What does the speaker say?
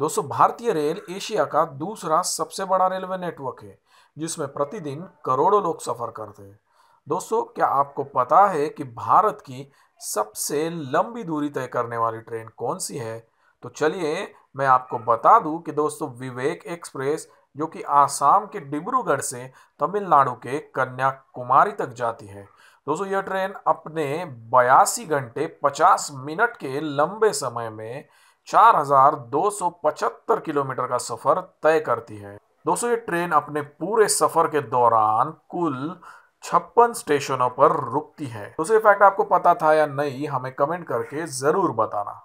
दोस्तों भारतीय rail Asia का दूसरा सबसे बड़ा रेलवे नेटवर्क है जिसमें प्रतिदिन करोड़ों लोग सफ़र करते हैं दोस्तों क्या आपको पता है कि भारत की सबसे लंबी दूरी तय करने वाली ट्रेन कौन सी है तो चलिए मैं आपको बता दूं कि दोस्तों विवेक एक्सप्रेस जो कि आसाम के डिब्रूगढ़ से तमिलनाडु के कन्याकुमारी तक जाती है दोस्तों यह ट्रेन अपने बयासी घंटे 50 मिनट के लंबे समय में 4,275 किलोमीटर का सफ़र तय करती है दोस्तों ये ट्रेन अपने पूरे सफ़र के दौरान कुल छप्पन स्टेशनों पर रुकती है दूसरे तो फैक्ट आपको पता था या नहीं हमें कमेंट करके ज़रूर बताना